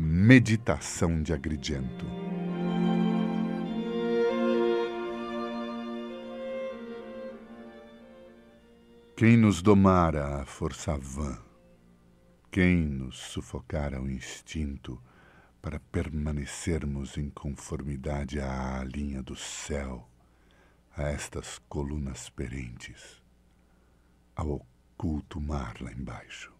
Meditação de Agrigento. Quem nos domara a força vã, quem nos sufocara o instinto para permanecermos em conformidade à linha do céu, a estas colunas perentes, ao oculto mar lá embaixo.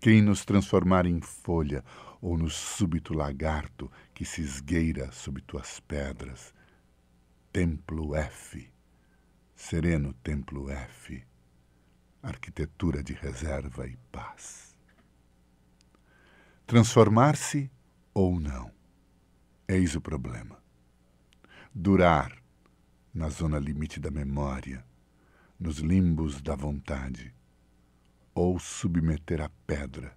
Quem nos transformar em folha ou no súbito lagarto que se esgueira sob tuas pedras. Templo F, sereno Templo F, arquitetura de reserva e paz. Transformar-se ou não, eis o problema. Durar na zona limite da memória, nos limbos da vontade, ou submeter à pedra,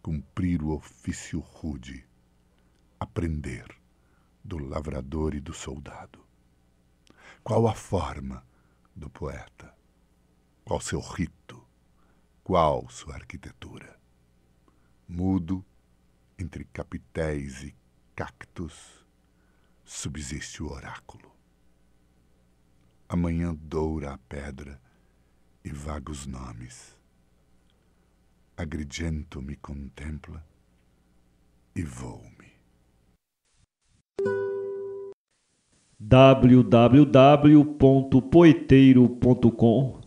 cumprir o ofício rude, aprender do lavrador e do soldado. Qual a forma do poeta? Qual seu rito? Qual sua arquitetura? Mudo entre capitéis e cactos, subsiste o oráculo. Amanhã doura a pedra e vaga os nomes Agrigento me contempla e vou-me. www.poeteiro.com